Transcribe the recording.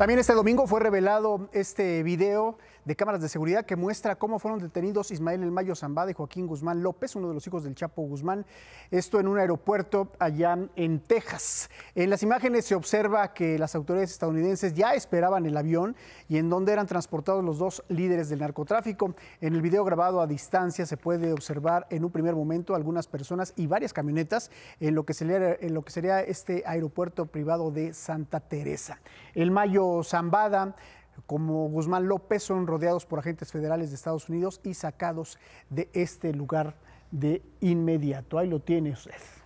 También este domingo fue revelado este video de cámaras de seguridad que muestra cómo fueron detenidos Ismael El Mayo Zambada y Joaquín Guzmán López, uno de los hijos del Chapo Guzmán, esto en un aeropuerto allá en Texas. En las imágenes se observa que las autoridades estadounidenses ya esperaban el avión y en donde eran transportados los dos líderes del narcotráfico. En el video grabado a distancia se puede observar en un primer momento algunas personas y varias camionetas en lo que sería, en lo que sería este aeropuerto privado de Santa Teresa. El Mayo Zambada como Guzmán López son rodeados por agentes federales de Estados Unidos y sacados de este lugar de inmediato. Ahí lo tiene usted.